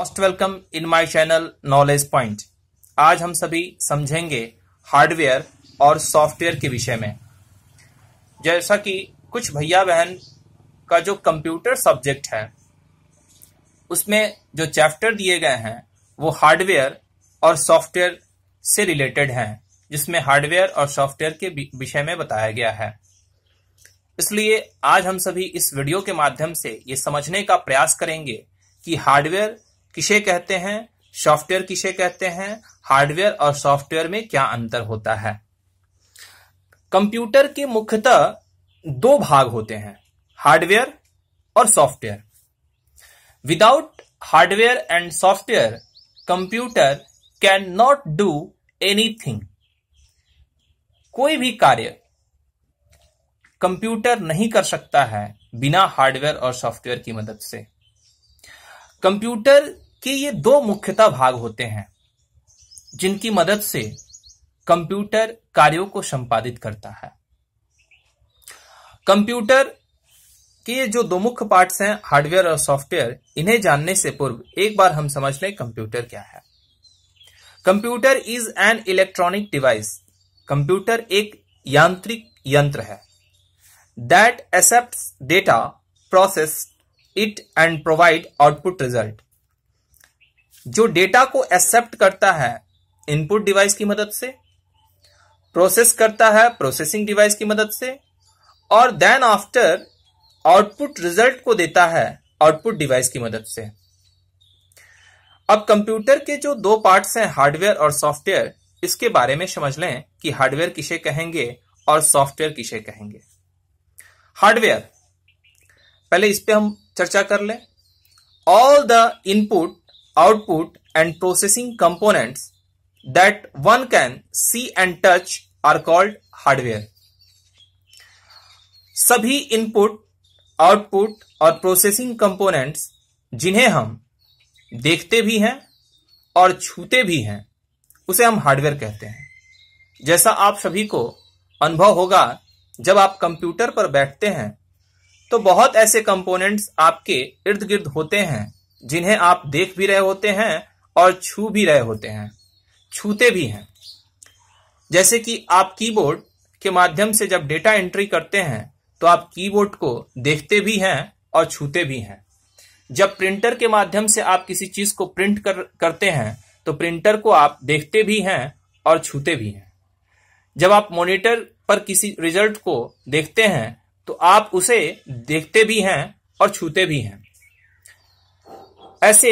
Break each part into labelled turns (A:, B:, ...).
A: Most welcome in my channel knowledge point आज हम सभी समझेंगे हार्डवेयर और सॉफ्टवेयर के विषय में जैसा कि कुछ भैया बहन का जो कंप्यूटर सब्जेक्ट है उसमें जो चैप्टर दिए गए हैं वो हार्डवेयर और सॉफ्टवेयर से रिलेटेड हैं जिसमें हार्डवेयर और सॉफ्टवेयर के विषय में बताया गया है इसलिए आज हम सभी इस वीडियो के माध्यम से ये समझने का प्रयास करेंगे कि हार्डवेयर किसे कहते हैं सॉफ्टवेयर किसे कहते हैं हार्डवेयर और सॉफ्टवेयर में क्या अंतर होता है कंप्यूटर के मुख्यतः दो भाग होते हैं हार्डवेयर और software without hardware and software computer can not do anything कोई भी कार्य कंप्यूटर नहीं कर सकता है बिना हार्डवेयर और सॉफ्टवेयर की मदद से कंप्यूटर कि ये दो मुख्यतः भाग होते हैं जिनकी मदद से कंप्यूटर कार्यों को संपादित करता है कंप्यूटर के जो दो मुख्य पार्ट्स हैं हार्डवेयर और सॉफ्टवेयर इन्हें जानने से पूर्व एक बार हम समझ लें कंप्यूटर क्या है computer is an electronic device computer एक यांत्रिक यंत्र है that accept data process it and provide output result जो डेटा को एक्सेप्ट करता है इनपुट डिवाइस की मदद से प्रोसेस करता है प्रोसेसिंग डिवाइस की मदद से और देन आफ्टर आउटपुट रिजल्ट को देता है आउटपुट डिवाइस की मदद से अब कंप्यूटर के जो दो पार्ट्स हैं हार्डवेयर और सॉफ्टवेयर इसके बारे में समझ लें कि हार्डवेयर किसे कहेंगे और सॉफ्टवेयर किसे कहेंगे हार्डवेयर पहले इस पर हम चर्चा कर लें all the input output and processing components that one can see and touch are called hardware. सभी इनपुट आउटपुट और प्रोसेसिंग कंपोनेंट्स जिन्हें हम देखते भी हैं और छूते भी हैं उसे हम हार्डवेयर कहते हैं जैसा आप सभी को अनुभव होगा जब आप कंप्यूटर पर बैठते हैं तो बहुत ऐसे कंपोनेंट्स आपके इर्द गिर्द होते हैं जिन्हें आप देख भी रहे होते हैं और छू भी रहे होते हैं छूते भी हैं जैसे कि आप कीबोर्ड के माध्यम से जब डेटा एंट्री करते हैं तो आप कीबोर्ड को देखते भी हैं और छूते भी हैं जब प्रिंटर के माध्यम से आप किसी चीज़ को प्रिंट कर करते हैं तो प्रिंटर को आप देखते भी हैं और छूते भी हैं जब आप मॉनिटर पर किसी रिजल्ट को देखते हैं तो आप उसे देखते भी हैं और छूते भी हैं ऐसे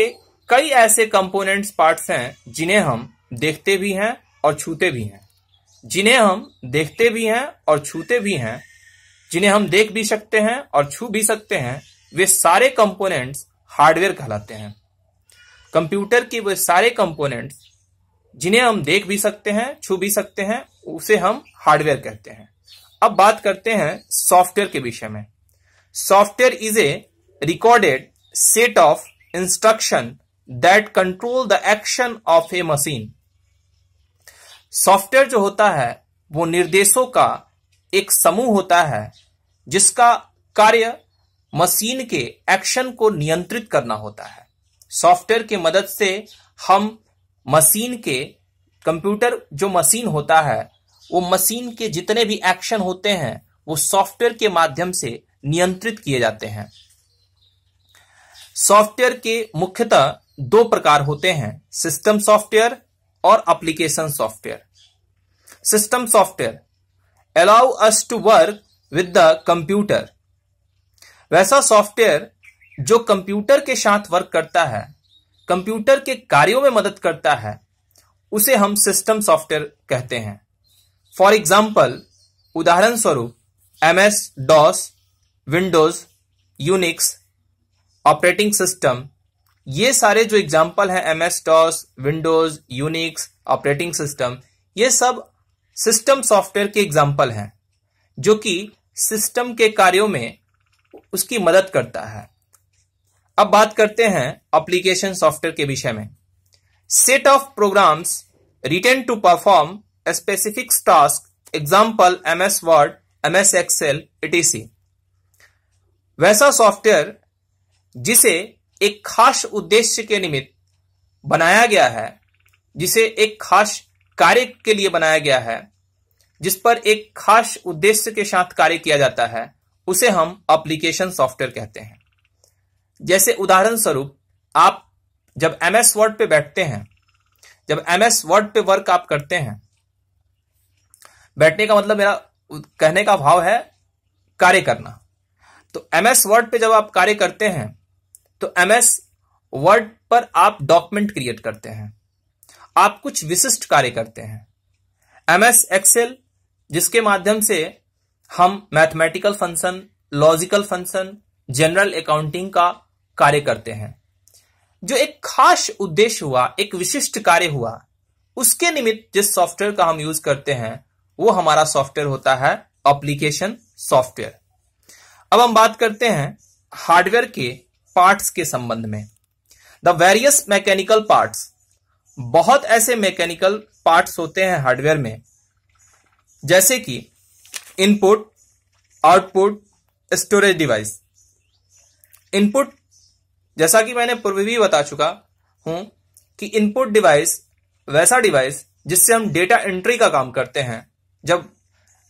A: कई ऐसे कंपोनेंट्स पार्ट्स हैं जिन्हें हम देखते भी हैं और छूते भी हैं जिन्हें हम देखते भी हैं और छूते भी हैं जिन्हें हम देख भी सकते हैं और छू भी सकते हैं वे सारे कंपोनेंट्स हार्डवेयर कहलाते हैं कंप्यूटर के वे सारे कंपोनेंट्स जिन्हें हम देख भी सकते हैं छू भी सकते हैं उसे हम हार्डवेयर कहते हैं अब बात करते हैं सॉफ्टवेयर के विषय में software is a recorded set of instruction that control the action of a machine software जो होता है वो निर्देशों का एक समूह होता है जिसका कार्य मशीन के एक्शन को नियंत्रित करना होता है सॉफ्टवेयर के मदद से हम मशीन के कंप्यूटर जो मशीन होता है वो मशीन के जितने भी एक्शन होते हैं वो सॉफ्टवेयर के माध्यम से नियंत्रित किए जाते हैं सॉफ्टवेयर के मुख्यतः दो प्रकार होते हैं सिस्टम सॉफ्टवेयर और application software system software allow us to work with the computer वैसा सॉफ्टवेयर जो कंप्यूटर के साथ वर्क करता है कंप्यूटर के कार्यों में मदद करता है उसे हम सिस्टम सॉफ्टवेयर कहते हैं फॉर एग्जाम्पल उदाहरण स्वरूप MS DOS Windows Unix operating system ये सारे जो एग्जाम्पल हैं M S DOS Windows Unix operating system ये सब सिस्टम सॉफ्टवेयर के एग्जाम्पल हैं जो कि सिस्टम के कार्यों में उसकी मदद करता है अब बात करते हैं एप्लीकेशन सॉफ्टवेयर के विषय में set of programs written to perform specific task example M S Word M S Excel etc वैसा सॉफ्टवेयर जिसे एक खास उद्देश्य के निमित्त बनाया गया है जिसे एक खास कार्य के लिए बनाया गया है जिस पर एक खास उद्देश्य के साथ कार्य किया जाता है उसे हम अप्लीकेशन सॉफ्टवेयर कहते हैं जैसे उदाहरण स्वरूप आप जब एम एस वर्ड पे बैठते हैं जब एम एस वर्ड पे वर्क आप करते हैं बैठने का मतलब मेरा कहने का भाव है कार्य करना तो एम एस वर्ड पे जब आप कार्य करते हैं तो एमएस वर्ड पर आप डॉक्यूमेंट क्रिएट करते हैं आप कुछ विशिष्ट कार्य करते हैं एमएस एक्सेल जिसके माध्यम से हम mathematical function logical function general accounting का कार्य करते हैं जो एक खास उद्देश्य हुआ एक विशिष्ट कार्य हुआ उसके निमित्त जिस सॉफ्टवेयर का हम यूज करते हैं वो हमारा सॉफ्टवेयर होता है एप्लीकेशन सॉफ्टवेयर अब हम बात करते हैं हार्डवेयर के पार्ट्स के संबंध में द वेरियस मैकेनिकल पार्ट्स बहुत ऐसे मैकेनिकल पार्ट्स होते हैं हार्डवेयर में जैसे कि input output storage device input जैसा कि मैंने पूर्व भी बता चुका हूं कि इनपुट डिवाइस वैसा डिवाइस जिससे हम डेटा एंट्री का काम करते हैं जब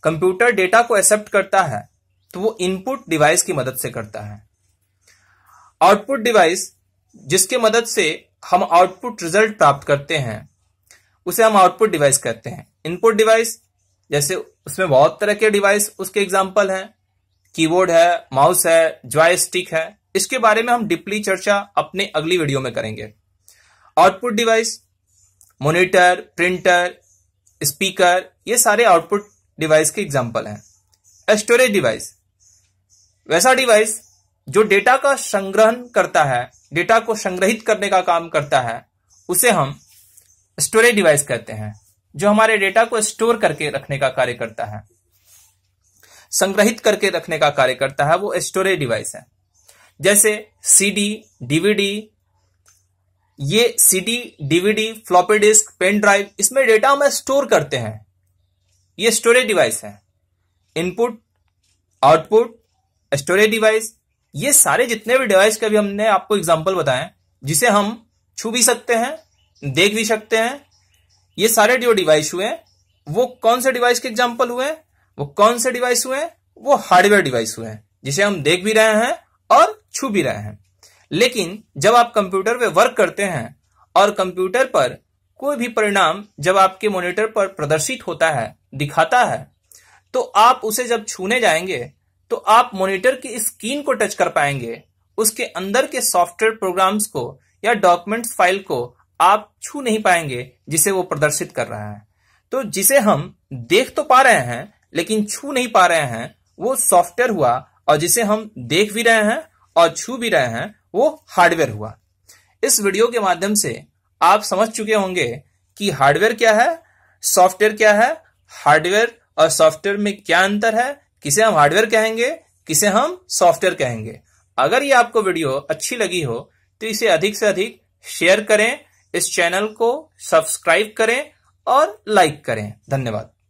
A: कंप्यूटर डेटा को एक्सेप्ट करता है तो वो इनपुट डिवाइस की मदद से करता है आउटपुट डिवाइस जिसके मदद से हम आउटपुट रिजल्ट प्राप्त करते हैं उसे हम आउटपुट डिवाइस कहते हैं इनपुट डिवाइस जैसे उसमें बहुत तरह के डिवाइस उसके एग्जाम्पल हैं कीबोर्ड है माउस है ज्वाय स्टिक है इसके बारे में हम डिपली चर्चा अपने अगली वीडियो में करेंगे output device monitor, printer speaker ये सारे आउटपुट डिवाइस के एग्जाम्पल हैं स्टोरेज डिवाइस वैसा डिवाइस जो डेटा का संग्रहण करता है डेटा को संग्रहित करने का काम करता है उसे हम स्टोरेज डिवाइस कहते हैं जो हमारे डेटा को स्टोर करके रखने का कार्य करता है संग्रहित करके रखने का कार्य करता है वो स्टोरेज डिवाइस है जैसे सीडी डीवीडी ये CD DVD floppy disk pen drive इसमें डेटा हम स्टोर करते हैं ये स्टोरेज डिवाइस है इनपुट आउटपुट स्टोरेज डिवाइस ये सारे जितने भी डिवाइस के भी हमने आपको एग्जाम्पल बताए जिसे हम छू भी सकते हैं देख भी सकते हैं ये सारे जो डिवाइस हुए वो कौन से डिवाइस के एग्जाम्पल हुए वो कौन से डिवाइस हुए वो हार्डवेयर डिवाइस हुए जिसे हम देख भी रहे हैं और छू भी रहे हैं लेकिन जब आप कंप्यूटर पे वर्क करते हैं और कंप्यूटर पर कोई भी परिणाम जब आपके मॉनिटर पर प्रदर्शित होता है दिखाता है तो आप उसे जब छूने जाएंगे तो आप मॉनिटर की स्क्रीन को टच कर पाएंगे उसके अंदर के सॉफ्टवेयर प्रोग्राम्स को या डॉक्यूमेंट्स फाइल को आप छू नहीं पाएंगे जिसे वो प्रदर्शित कर रहा है तो जिसे हम देख तो पा रहे हैं लेकिन छू नहीं पा रहे हैं वो सॉफ्टवेयर हुआ और जिसे हम देख भी रहे हैं और छू भी रहे हैं वो हार्डवेयर हुआ इस वीडियो के माध्यम से आप समझ चुके होंगे कि हार्डवेयर क्या है सॉफ्टवेयर क्या है हार्डवेयर और सॉफ्टवेयर में क्या अंतर है किसे हम हार्डवेयर कहेंगे किसे हम सॉफ्टवेयर कहेंगे अगर ये आपको वीडियो अच्छी लगी हो तो इसे अधिक से अधिक शेयर करें इस चैनल को सब्सक्राइब करें और लाइक करें धन्यवाद